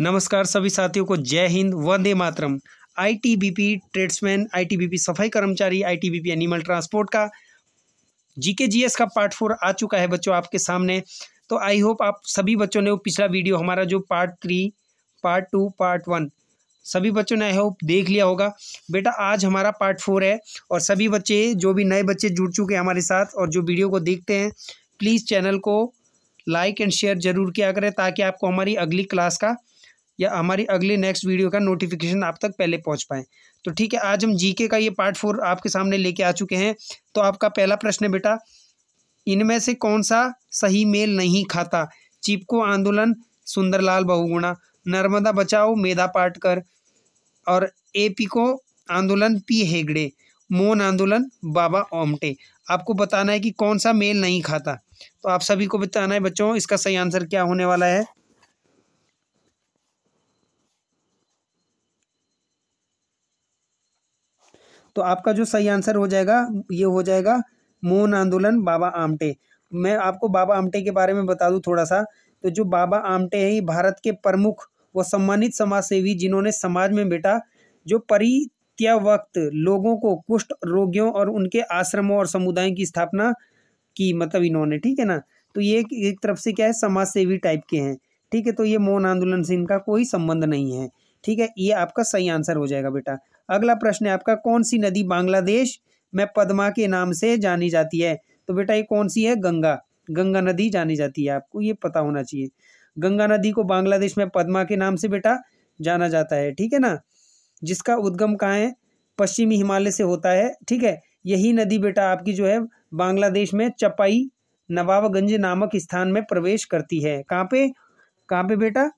नमस्कार सभी साथियों को जय हिंद वंदे मातरम आईटीबीपी ट्रेड्समैन आईटीबीपी सफाई कर्मचारी आईटीबीपी एनिमल ट्रांसपोर्ट का जीके जीएस का पार्ट फोर आ चुका है बच्चों आपके सामने तो आई होप आप सभी बच्चों ने वो पिछला वीडियो हमारा जो part three part two part one सभी बच्चों ने आई होप देख लिया होगा बेटा आज हमारा पार्ट फोर है और सभी बच्चे जो भी नए बच्चे जुड़ चुके हैं हमारे साथ और जो वीडियो को देखते हैं प्लीज़ चैनल को लाइक एंड शेयर जरूर किया करें ताकि आपको हमारी अगली क्लास का या हमारी अगले नेक्स्ट वीडियो का नोटिफिकेशन आप तक पहले पहुंच पाए तो ठीक है आज हम जीके का ये पार्ट फोर आपके सामने लेके आ चुके हैं तो आपका पहला प्रश्न है बेटा इनमें से कौन सा सही मेल नहीं खाता चिपको आंदोलन सुंदरलाल बहुगुणा नर्मदा बचाओ मेधा पाटकर और ए पिको आंदोलन पी हेगड़े मोन आंदोलन बाबा ओमटे आपको बताना है कि कौन सा मेल नहीं खाता तो आप सभी को बताना है बच्चों इसका सही आंसर क्या होने वाला है तो आपका जो सही आंसर हो जाएगा ये हो जाएगा मोहन आंदोलन बाबा आमटे मैं आपको बाबा आमटे के बारे में बता दूँ थोड़ा सा तो जो बाबा आमटे हैं ये भारत के प्रमुख व सम्मानित समाज सेवी जिन्होंने समाज में बेटा जो परित्या लोगों को कुष्ठ रोगियों और उनके आश्रमों और समुदायों की स्थापना की मतलब इन्होंने ठीक है ना तो ये एक तरफ से क्या है समाज सेवी टाइप के हैं ठीक है तो ये मौन आंदोलन से इनका कोई संबंध नहीं है ठीक है ये आपका सही आंसर हो जाएगा बेटा अगला प्रश्न है आपका कौन सी नदी बांग्लादेश में पद्मा के नाम से जानी जाती है तो बेटा ये कौन सी है गंगा गंगा नदी जानी जाती है आपको ये पता होना चाहिए गंगा नदी को बांग्लादेश में पद्मा के नाम से बेटा जाना जाता है ठीक है ना जिसका उद्गम कहाँ है पश्चिमी हिमालय से होता है ठीक है यही नदी बेटा आपकी जो है बांग्लादेश में चपाई नवाबगंज नामक स्थान में प्रवेश करती है कहाँ पे कहाँ पे बेटा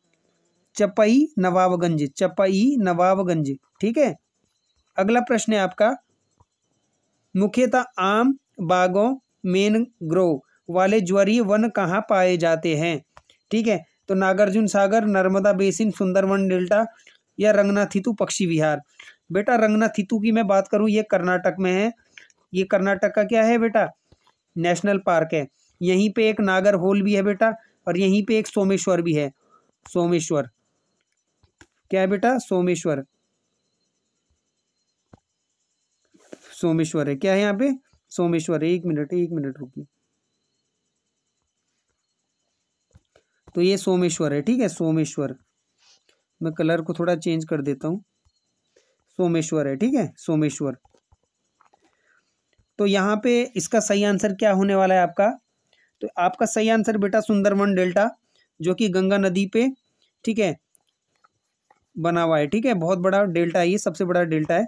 चपई नवाबगंज चपई नवाबगंज ठीक है अगला प्रश्न है आपका मुख्यतः आम बागों मेन ग्रोव वाले ज्वरीय वन कहाँ पाए जाते हैं ठीक है तो नागार्जुन सागर नर्मदा बेसिन सुंदरवन डेल्टा या रंगनाथितु पक्षी विहार बेटा रंगनाथितु की मैं बात करूँ ये कर्नाटक में है ये कर्नाटक का क्या है बेटा नेशनल पार्क है यहीं पे एक नागर होल भी है बेटा और यहीं पे एक सोमेश्वर भी है सोमेश्वर क्या है बेटा सोमेश्वर सोमेश्वर है क्या है यहाँ पे सोमेश्वर है एक मिनट एक मिनट रुकी तो ये सोमेश्वर है ठीक है सोमेश्वर मैं कलर को थोड़ा चेंज कर देता हूँ सोमेश्वर है ठीक है सोमेश्वर तो यहाँ पे इसका सही आंसर क्या होने वाला है आपका तो आपका सही आंसर बेटा सुंदरवन डेल्टा जो कि गंगा नदी पे ठीक है बना हुआ है ठीक है बहुत बड़ा डेल्टा है ये सबसे बड़ा डेल्टा है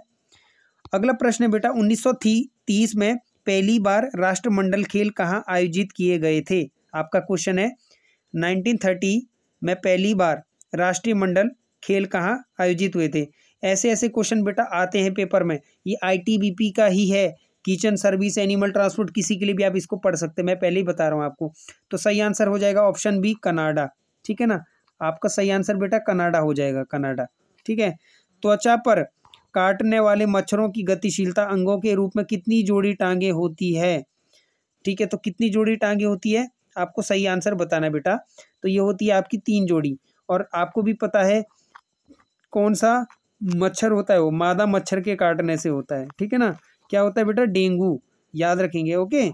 अगला प्रश्न बेटा उन्नीस तीस में पहली बार राष्ट्रमंडल खेल कहाँ आयोजित किए गए थे आपका क्वेश्चन है 1930 में पहली बार राष्ट्रीय मंडल खेल कहाँ आयोजित हुए थे ऐसे ऐसे क्वेश्चन बेटा आते हैं पेपर में ये आईटीबीपी का ही है किचन सर्विस एनिमल ट्रांसपोर्ट किसी के लिए भी आप इसको पढ़ सकते हैं मैं पहले ही बता रहा हूँ आपको तो सही आंसर हो जाएगा ऑप्शन बी कनाडा ठीक है ना आपका सही आंसर बेटा कनाडा हो जाएगा कनाडा ठीक है त्वचा पर काटने वाले मच्छरों की गतिशीलता अंगों के रूप में कितनी जोड़ी टांगे होती है ठीक है तो कितनी जोड़ी टांगे होती है आपको सही आंसर बताना बेटा तो ये होती है आपकी तीन जोड़ी और आपको भी पता है कौन सा मच्छर होता है वो मादा मच्छर के काटने से होता है ठीक है ना क्या होता है बेटा डेंगू याद रखेंगे ओके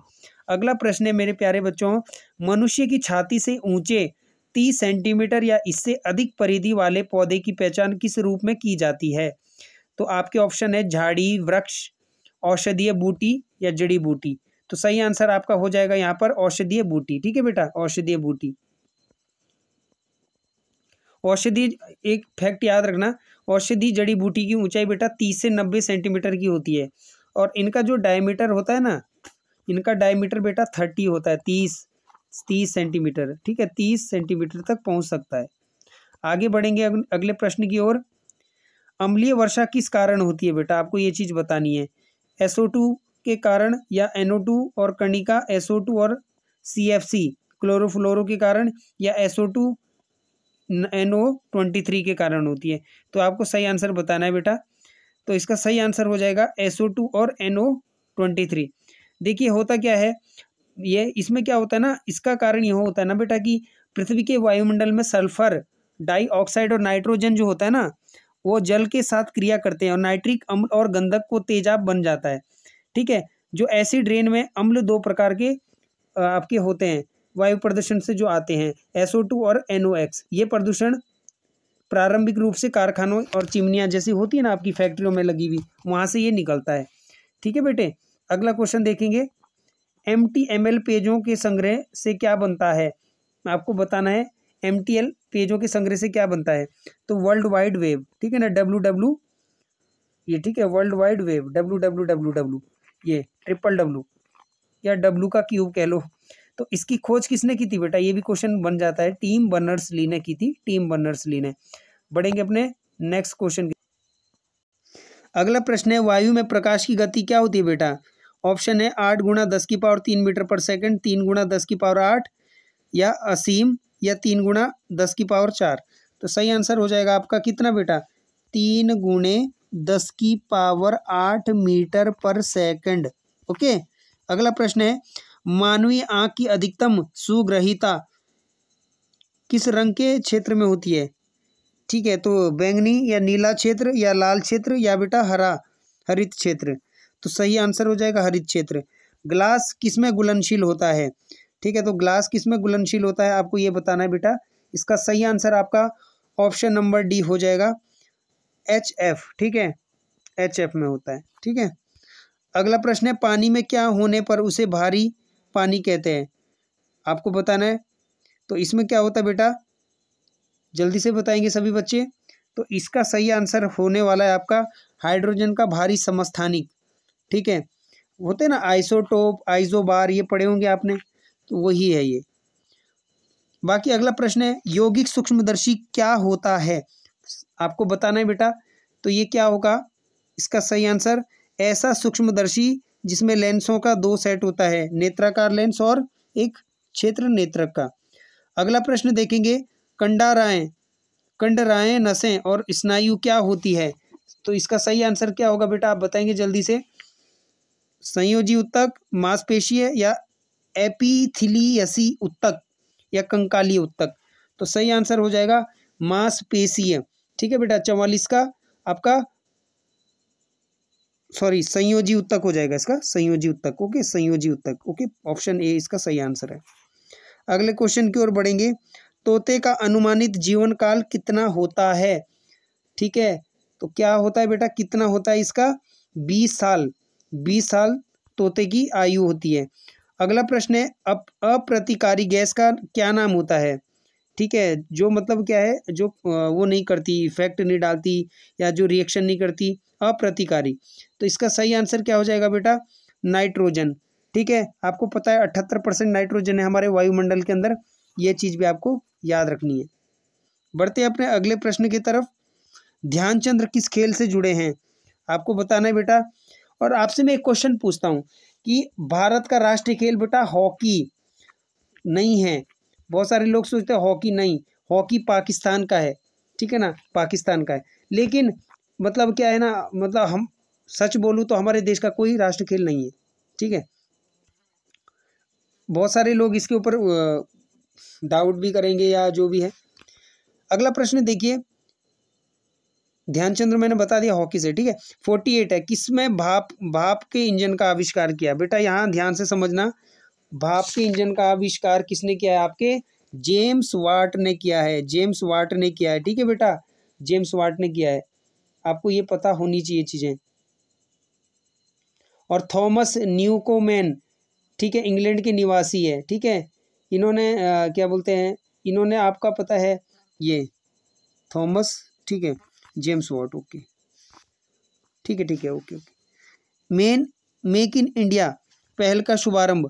अगला प्रश्न है मेरे प्यारे बच्चों मनुष्य की छाती से ऊंचे तीस सेंटीमीटर या इससे अधिक परिधि वाले पौधे की पहचान किस रूप में की जाती है तो आपके ऑप्शन है झाड़ी वृक्ष औषधीय बूटी या जड़ी बूटी तो सही आंसर आपका हो जाएगा यहाँ पर औषधीय बूटी ठीक है बेटा औषधीय बूटी औषधि एक फैक्ट याद रखना औषधि जड़ी बूटी की ऊंचाई बेटा तीस से नब्बे सेंटीमीटर की होती है और इनका जो डायमीटर होता है ना इनका डायमीटर बेटा थर्टी होता है तीस तीस सेंटीमीटर ठीक है तीस सेंटीमीटर तक पहुंच सकता है आगे बढ़ेंगे अगले प्रश्न की ओर अम्लीय वर्षा किस कारण होती है बेटा आपको ये चीज़ बतानी है एसओ टू के कारण या एनओ टू और कणिका एसओ टू और सी एफ सी क्लोरोफ्लोरो के कारण या SO two NO twenty three के कारण होती है तो आपको सही आंसर बताना है बेटा तो इसका सही आंसर हो जाएगा एसओ टू और एनओ ट्वेंटी थ्री देखिए होता क्या है ये इसमें क्या होता है ना इसका कारण यह होता है ना बेटा कि पृथ्वी के वायुमंडल में सल्फर डाईऑक्साइड और नाइट्रोजन जो होता है ना वो जल के साथ क्रिया करते हैं और नाइट्रिक अम्ल और गंधक को तेजाब बन जाता है ठीक है जो एसिड रेन में अम्ल दो प्रकार के आपके होते हैं वायु प्रदूषण से जो आते हैं SO2 और NOx ये प्रदूषण प्रारंभिक रूप से कारखानों और चिमनियाँ जैसी होती है ना आपकी फैक्ट्रियों में लगी हुई वहाँ से ये निकलता है ठीक है बेटे अगला क्वेश्चन देखेंगे एम टी एम एल पेजों के संग्रह से क्या बनता है आपको बताना है एम पेजों के संग्रह से क्या बनता है तो वर्ल्ड वाइड वेब ठीक है ना डब्ल्यू डब्ल्यू ये ठीक है world wide web W W W W ये ट्रिपल डब्ल्यू या डब्ल्यू का क्यूब कह लो तो इसकी खोज किसने की थी बेटा ये भी क्वेश्चन बन जाता है टीम बर्नर्स ली ने की थी टीम बर्नर्स ली ने बढ़ेंगे अपने नेक्स्ट क्वेश्चन अगला प्रश्न है वायु में प्रकाश की गति क्या होती है बेटा ऑप्शन है आठ गुणा दस की पावर तीन मीटर पर सेकंड तीन गुणा दस की पावर आठ या असीम या तीन गुणा दस की पावर चार तो सही आंसर हो जाएगा आपका कितना बेटा तीन गुणे दस की पावर आठ मीटर पर सेकंड ओके अगला प्रश्न है मानवीय आँख की अधिकतम सुग्रहिता किस रंग के क्षेत्र में होती है ठीक है तो बैंगनी या नीला क्षेत्र या लाल क्षेत्र या बेटा हरा हरित क्षेत्र तो सही आंसर हो जाएगा हरित क्षेत्र ग्लास किसमें गुलनशील घुलनशील होता है ठीक है तो ग्लास किस में गुलनशील होता है आपको ये बताना है बेटा इसका सही आंसर आपका ऑप्शन नंबर डी हो जाएगा एच एफ ठीक है एच एफ में होता है ठीक है अगला प्रश्न है पानी में क्या होने पर उसे भारी पानी कहते हैं आपको बताना है तो इसमें क्या होता है बेटा जल्दी से बताएंगे सभी बच्चे तो इसका सही आंसर होने वाला है आपका हाइड्रोजन का भारी समस्थानिक ठीक है होते हैं ना आइसोटोप आइजोबार ये पढ़े होंगे आपने तो वही है ये बाकी अगला प्रश्न है यौगिक सूक्ष्मदर्शी क्या होता है आपको बताना है बेटा तो ये क्या होगा इसका सही आंसर ऐसा सूक्ष्मदर्शी जिसमें लेंसों का दो सेट होता है नेत्राकार लेंस और एक क्षेत्र नेत्रक का अगला प्रश्न देखेंगे कंडाराएं कंडराएं नसें और स्नायु क्या होती है तो इसका सही आंसर क्या होगा बेटा आप बताएंगे जल्दी से संयोजी उत्तक मांसपेशीय या एपीथिलियसी उत्तक या कंकाली उत्तक तो सही आंसर हो जाएगा मांसपेशीय ठीक है बेटा चौवालीस का आपका सॉरी संयोजी उत्तक हो जाएगा इसका संयोजी उत्तक ओके संयोजी उत्तक ओके ऑप्शन ए इसका सही आंसर है अगले क्वेश्चन की ओर बढ़ेंगे तोते का अनुमानित जीवन काल कितना होता है ठीक है तो क्या होता है बेटा कितना होता है इसका बीस साल बीस साल तोते की आयु होती है अगला प्रश्न है अप अप्रतिकारी गैस का क्या नाम होता है ठीक है जो मतलब क्या है जो वो नहीं करती इफेक्ट नहीं डालती या जो रिएक्शन नहीं करती अप्रतिकारी तो इसका सही आंसर क्या हो जाएगा बेटा नाइट्रोजन ठीक है आपको पता है अठहत्तर परसेंट नाइट्रोजन है हमारे वायुमंडल के अंदर ये चीज़ भी आपको याद रखनी है बढ़ते अपने अगले प्रश्न की तरफ ध्यानचंद्र किस खेल से जुड़े हैं आपको बताना है बेटा और आपसे मैं एक क्वेश्चन पूछता हूँ कि भारत का राष्ट्रीय खेल बेटा हॉकी नहीं है बहुत सारे लोग सोचते हैं हॉकी नहीं हॉकी पाकिस्तान का है ठीक है ना पाकिस्तान का है लेकिन मतलब क्या है ना मतलब हम सच बोलूँ तो हमारे देश का कोई राष्ट्रीय खेल नहीं है ठीक है बहुत सारे लोग इसके ऊपर डाउट भी करेंगे या जो भी है अगला प्रश्न देखिए ध्यानचंद्र मैंने बता दिया हॉकी से ठीक है फोर्टी एट है किसमें भाप भाप के इंजन का आविष्कार किया बेटा यहाँ ध्यान से समझना भाप के इंजन का आविष्कार किसने किया है आपके जेम्स वाट ने किया है जेम्स वाट ने किया है ठीक है बेटा जेम्स वाट ने किया है आपको ये पता होनी चाहिए चीज़ें और थॉमस न्यूकोमैन ठीक है इंग्लैंड के निवासी है ठीक है इन्होंने आ, क्या बोलते हैं इन्होंने आपका पता है ये थॉमस ठीक है जेम्स वॉट ओके ठीक है ठीक है okay okay main make in India पहल का शुभारंभ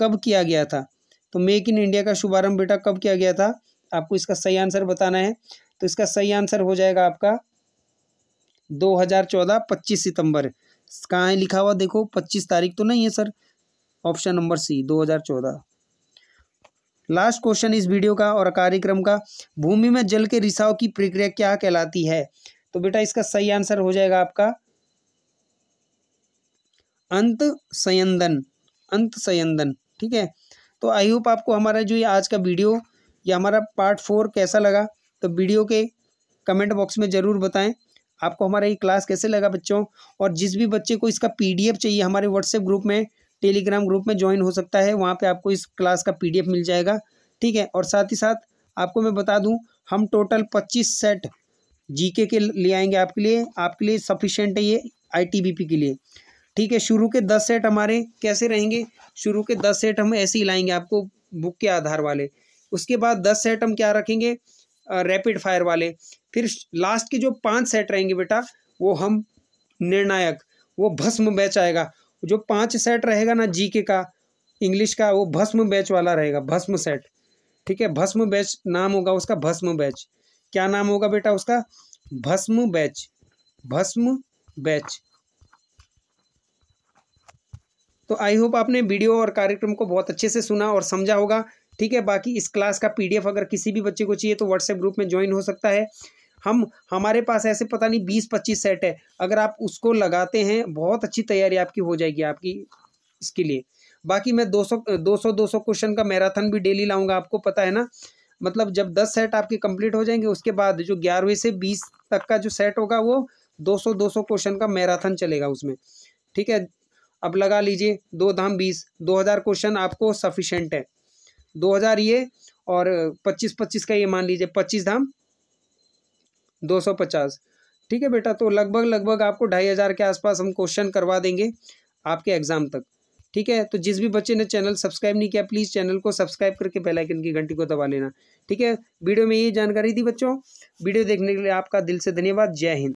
कब किया गया था तो मेक इन इंडिया का शुभारंभ बेटा कब किया गया था आपको इसका सही आंसर बताना है तो इसका सही आंसर हो जाएगा आपका 2014 25 सितंबर कहाँ है लिखा हुआ देखो 25 तारीख तो नहीं है sir option number C 2014 last question इस वीडियो का और कार्यक्रम का भूमि में जल के रिसाव की प्रक्रिया क्या कहलाती है तो बेटा इसका सही आंसर हो जाएगा आपका अंत संयंदन अंत संयंदन ठीक है तो आई होप आपको हमारा जो ये आज का वीडियो या हमारा पार्ट फोर कैसा लगा तो वीडियो के कमेंट बॉक्स में ज़रूर बताएं आपको हमारा ये क्लास कैसे लगा बच्चों और जिस भी बच्चे को इसका पीडीएफ चाहिए हमारे व्हाट्सएप ग्रुप में टेलीग्राम ग्रुप में ज्वाइन हो सकता है वहाँ पे आपको इस क्लास का पीडीएफ मिल जाएगा ठीक है और साथ ही साथ आपको मैं बता दूँ हम टोटल पच्चीस सेट जीके के ले आएंगे आपके लिए आपके लिए सफिशेंट है ये आईटीबीपी के लिए ठीक है शुरू के दस सेट हमारे कैसे रहेंगे शुरू के दस सेट हम ऐसे ही लाएंगे आपको बुक के आधार वाले उसके बाद दस सेट हम क्या रखेंगे रैपिड फायर वाले फिर लास्ट के जो पांच सेट रहेंगे बेटा वो हम निर्णायक वो भस्म बैच आएगा जो पांच सेट रहेगा ना जी के का इंग्लिश का वो भस्म बैच वाला रहेगा भस्म सेट ठीक है भस्म बैच नाम होगा उसका भस्म बैच क्या नाम होगा बेटा उसका भस्म बैच भस्म बैच तो आई होप आपने वीडियो और कार्यक्रम को बहुत अच्छे से सुना और समझा होगा ठीक है बाकी इस क्लास का पीडीएफ अगर किसी भी बच्चे को चाहिए तो व्हाट्सएप ग्रुप में ज्वाइन हो सकता है हम हमारे पास ऐसे पता नहीं बीस पच्चीस सेट है अगर आप उसको लगाते हैं बहुत अच्छी तैयारी आपकी हो जाएगी आपकी इसके लिए बाकी मैं 200 200 200 क्वेश्चन का मैराथन भी डेली लाऊंगा आपको पता है ना मतलब जब 10 सेट आपके कंप्लीट हो जाएंगे उसके बाद जो ग्यारहवें से 20 तक का जो सेट होगा वो 200 200 क्वेश्चन का मैराथन चलेगा उसमें ठीक है अब लगा लीजिए दो धाम बीस दो हज़ार क्वेश्चन आपको सफिशेंट है दो हज़ार ये और पच्चीस पच्चीस का ये मान लीजिए पच्चीस धाम दो सौ पचास ठीक है बेटा तो लगभग लगभग आपको ढाई हज़ार के आसपास हम क्वेश्चन करवा देंगे आपके एग्ज़ाम तक ठीक है तो जिस भी बच्चे ने चैनल सब्सक्राइब नहीं किया प्लीज़ चैनल को सब्सक्राइब करके बेल आइकन की घंटी को दबा लेना ठीक है वीडियो में ये जानकारी थी बच्चों वीडियो देखने के लिए आपका दिल से धन्यवाद जय हिंद